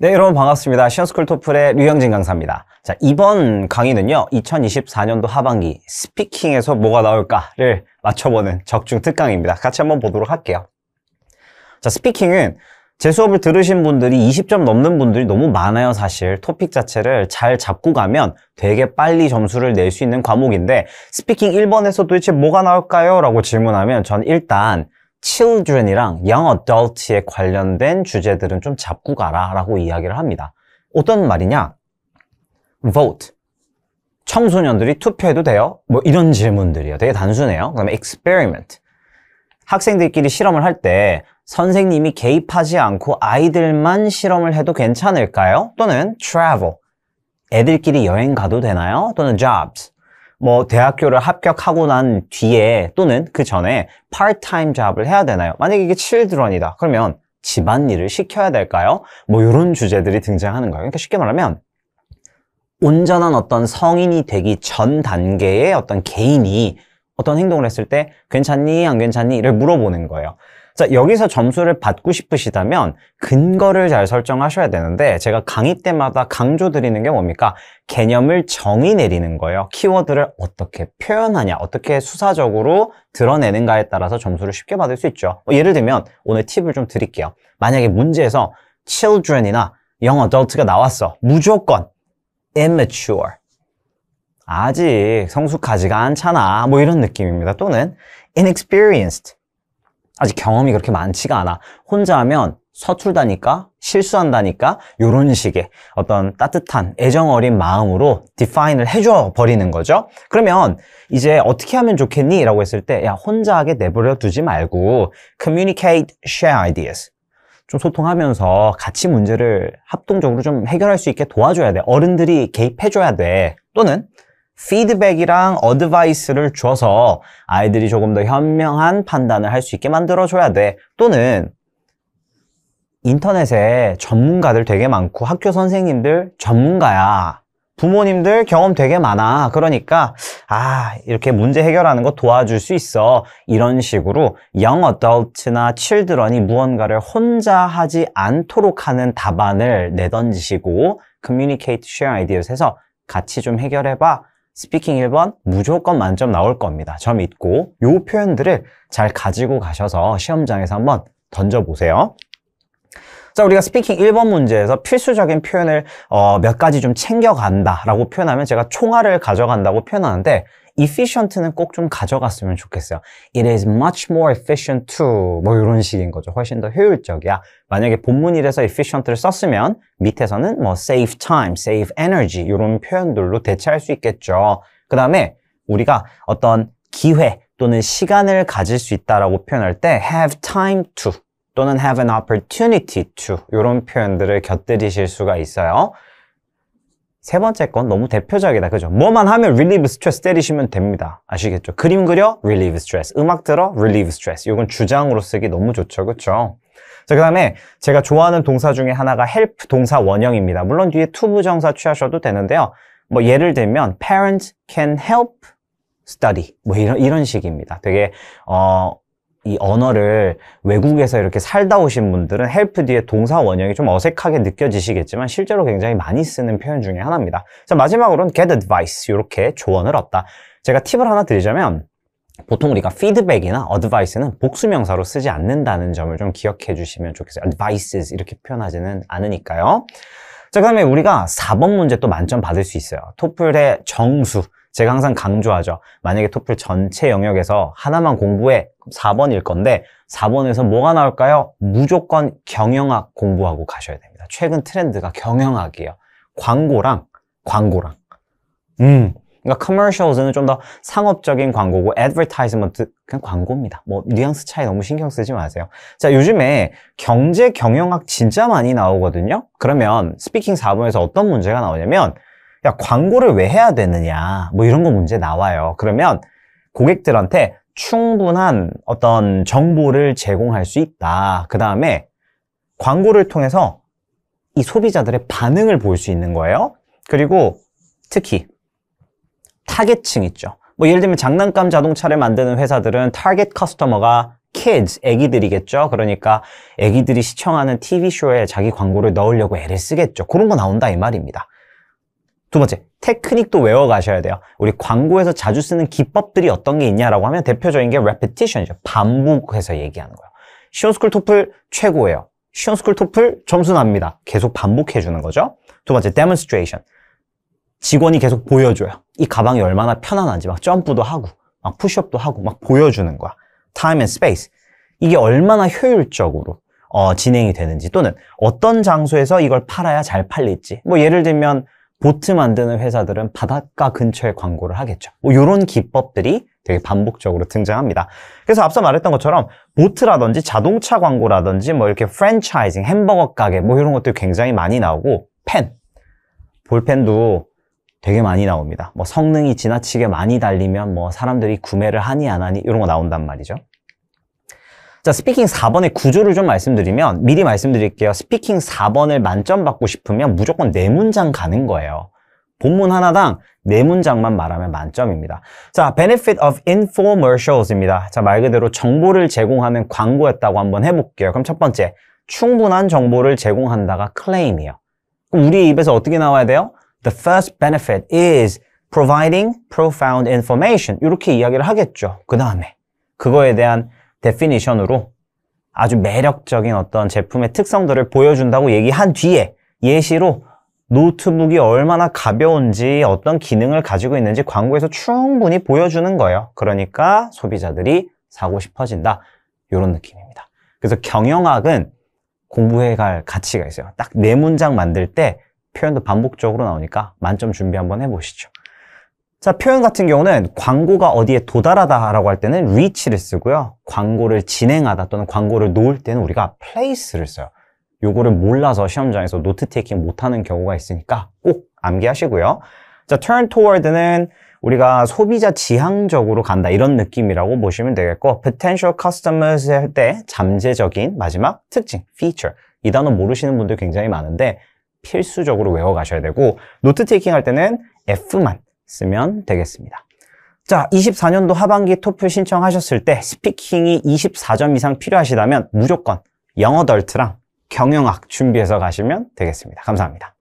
네, 여러분 반갑습니다. 시언스쿨 토플의 류영진 강사입니다. 자, 이번 강의는요, 2024년도 하반기 스피킹에서 뭐가 나올까를 맞춰보는 적중 특강입니다. 같이 한번 보도록 할게요. 자, 스피킹은 제 수업을 들으신 분들이 20점 넘는 분들이 너무 많아요 사실 토픽 자체를 잘 잡고 가면 되게 빨리 점수를 낼 수 있는 과목인데 스피킹 1번에서 도대체 뭐가 나올까요? 라고 질문하면 전 일단 children이랑 young adult에 관련된 주제들은 좀 잡고 가라 라고 이야기를 합니다. 어떤 말이냐? vote. 청소년들이 투표해도 돼요? 뭐 이런 질문들이요. 되게 단순해요. 그 다음에 experiment. 학생들끼리 실험을 할 때 선생님이 개입하지 않고 아이들만 실험을 해도 괜찮을까요? 또는 travel. 애들끼리 여행 가도 되나요? 또는 jobs. 뭐 대학교를 합격하고 난 뒤에 또는 그 전에 파트타임 잡을 해야 되나요? 만약에 이게 칠드런이다 그러면 집안일을 시켜야 될까요? 뭐 이런 주제들이 등장하는 거예요 그러니까 쉽게 말하면 온전한 어떤 성인이 되기 전 단계의 어떤 개인이 어떤 행동을 했을 때 괜찮니 안 괜찮니 를 물어보는 거예요 자, 여기서 점수를 받고 싶으시다면 근거를 잘 설정하셔야 되는데 제가 강의 때마다 강조드리는 게 뭡니까? 개념을 정의 내리는 거예요. 키워드를 어떻게 표현하냐, 어떻게 수사적으로 드러내는가에 따라서 점수를 쉽게 받을 수 있죠. 뭐 예를 들면 오늘 팁을 좀 드릴게요. 만약에 문제에서 children이나 young adult가 나왔어. 무조건 immature. 아직 성숙하지가 않잖아. 뭐 이런 느낌입니다. 또는 inexperienced. 아직 경험이 그렇게 많지가 않아. 혼자 하면 서툴다니까, 실수한다니까 이런 식의 어떤 따뜻한 애정 어린 마음으로 디파인을 해줘 버리는 거죠. 그러면 이제 어떻게 하면 좋겠니? 라고 했을 때야 혼자 하게 내버려 두지 말고 communicate, share ideas 좀 소통하면서 같이 문제를 합동적으로 좀 해결할 수 있게 도와줘야 돼. 어른들이 개입해줘야 돼. 또는 피드백이랑 어드바이스를 줘서 아이들이 조금 더 현명한 판단을 할 수 있게 만들어줘야 돼. 또는 인터넷에 전문가들 되게 많고 학교 선생님들 전문가야. 부모님들 경험 되게 많아. 그러니까 아 이렇게 문제 해결하는 거 도와줄 수 있어. 이런 식으로 영 어덜트나 칠드런이 무언가를 혼자 하지 않도록 하는 답안을 내던지시고 커뮤니케이트 쉐어 아이디어해서 같이 좀 해결해봐. 스피킹 1번 무조건 만점 나올 겁니다. 점 있고 요 표현들을 잘 가지고 가셔서 시험장에서 한번 던져보세요. 자, 우리가 스피킹 1번 문제에서 필수적인 표현을 어, 몇 가지 좀 챙겨간다라고 표현하면 제가 총알을 가져간다고 표현하는데 efficient는 꼭 좀 가져갔으면 좋겠어요. It is much more efficient to 뭐 이런 식인 거죠. 훨씬 더 효율적이야. 만약에 본문일에서 efficient를 썼으면 밑에서는 뭐 save time, save energy 이런 표현들로 대체할 수 있겠죠. 그 다음에 우리가 어떤 기회 또는 시간을 가질 수 있다라고 표현할 때 have time to 또는 have an opportunity to 이런 표현들을 곁들이실 수가 있어요. 세 번째 건 너무 대표적이다. 그죠? 뭐만 하면 relieve stress 때리시면 됩니다. 아시겠죠? 그림 그려? relieve stress. 음악 들어? relieve stress. 이건 주장으로 쓰기 너무 좋죠. 그쵸? 자, 그 다음에 제가 좋아하는 동사 중에 하나가 help 동사 원형입니다. 물론 뒤에 to 부정사 취하셔도 되는데요. 뭐 예를 들면 parents can help study. 뭐 이런, 이런 식입니다. 되게, 어, 이 언어를 외국에서 이렇게 살다 오신 분들은 헬프 뒤에 동사 원형이 좀 어색하게 느껴지시겠지만 실제로 굉장히 많이 쓰는 표현 중에 하나입니다. 자, 마지막으로는 get advice 이렇게 조언을 얻다. 제가 팁을 하나 드리자면 보통 우리가 피드백이나 어드바이스는 복수명사로 쓰지 않는다는 점을 좀 기억해 주시면 좋겠어요. advices 이렇게 표현하지는 않으니까요. 자, 그 다음에 우리가 4번 문제 또 만점 받을 수 있어요. 토플의 정수. 제가 항상 강조하죠. 만약에 토플 전체 영역에서 하나만 공부해 4번일 건데 4번에서 뭐가 나올까요? 무조건 경영학 공부하고 가셔야 됩니다. 최근 트렌드가 경영학이에요. 광고랑 광고랑 음 그러니까 commercials는 좀 더 상업적인 광고고 advertisement 그냥 광고입니다. 뭐 뉘앙스 차이 너무 신경 쓰지 마세요. 자 요즘에 경제 경영학 진짜 많이 나오거든요. 그러면 스피킹 4번에서 어떤 문제가 나오냐면 야, 광고를 왜 해야 되느냐. 뭐 이런 거 문제 나와요. 그러면 고객들한테 충분한 어떤 정보를 제공할 수 있다. 그 다음에 광고를 통해서 이 소비자들의 반응을 볼 수 있는 거예요. 그리고 특히 타겟층 있죠. 뭐 예를 들면 장난감 자동차를 만드는 회사들은 타겟 커스터머가 kids, 애기들이겠죠. 그러니까 애기들이 시청하는 TV쇼에 자기 광고를 넣으려고 애를 쓰겠죠. 그런 거 나온다 이 말입니다. 두 번째, 테크닉도 외워가셔야 돼요. 우리 광고에서 자주 쓰는 기법들이 어떤 게 있냐라고 하면 대표적인 게 repetition이죠. 반복해서 얘기하는 거예요. 시온스쿨 토플 최고예요. 시온스쿨 토플 점수 납니다. 계속 반복해주는 거죠. 두 번째, demonstration. 직원이 계속 보여줘요. 이 가방이 얼마나 편안한지 막 점프도 하고 막 푸시업도 하고 막 보여주는 거야. time and space. 이게 얼마나 효율적으로 어, 진행이 되는지 또는 어떤 장소에서 이걸 팔아야 잘 팔릴지 뭐 예를 들면 보트 만드는 회사들은 바닷가 근처에 광고를 하겠죠. 뭐 이런 기법들이 되게 반복적으로 등장합니다. 그래서 앞서 말했던 것처럼 보트라든지 자동차 광고라든지 뭐 이렇게 프랜차이징, 햄버거 가게 뭐 이런 것들 이 굉장히 많이 나오고 펜, 볼펜도 되게 많이 나옵니다. 뭐 성능이 지나치게 많이 달리면 뭐 사람들이 구매를 하니 안 하니 이런 거 나온단 말이죠. 자, 스피킹 4번의 구조를 좀 말씀드리면 미리 말씀드릴게요. 스피킹 4번을 만점 받고 싶으면 무조건 4문장 가는 거예요. 본문 하나당 네 문장만 말하면 만점입니다. 자, benefit of infomercials입니다. 자, 말 그대로 정보를 제공하는 광고였다고 한번 해볼게요. 그럼 첫 번째, 충분한 정보를 제공한다가 c l a i m 이에요 그럼 우리 입에서 어떻게 나와야 돼요? The first benefit is providing profound information. 이렇게 이야기를 하겠죠. 그 다음에 그거에 대한 데피니션으로 아주 매력적인 어떤 제품의 특성들을 보여준다고 얘기한 뒤에 예시로 노트북이 얼마나 가벼운지 어떤 기능을 가지고 있는지 광고에서 충분히 보여주는 거예요. 그러니까 소비자들이 사고 싶어진다. 이런 느낌입니다. 그래서 경영학은 공부해갈 가치가 있어요. 딱 네 문장 만들 때 표현도 반복적으로 나오니까 만점 준비 한번 해보시죠. 자, 표현 같은 경우는 광고가 어디에 도달하다 라고 할 때는 reach를 쓰고요. 광고를 진행하다 또는 광고를 놓을 때는 우리가 place를 써요. 요거를 몰라서 시험장에서 노트 테이킹 못하는 경우가 있으니까 꼭 암기하시고요. 자, turn toward는 우리가 소비자 지향적으로 간다 이런 느낌이라고 보시면 되겠고 potential customers 할 때 잠재적인 마지막 특징, feature 이 단어 모르시는 분들 굉장히 많은데 필수적으로 외워가셔야 되고 노트 테이킹 할 때는 F만 쓰면 되겠습니다. 자, 24년도 하반기 토플 신청하셨을 때 스피킹이 24점 이상 필요하시다면 무조건 영어 덜트랑 경영학 준비해서 가시면 되겠습니다. 감사합니다.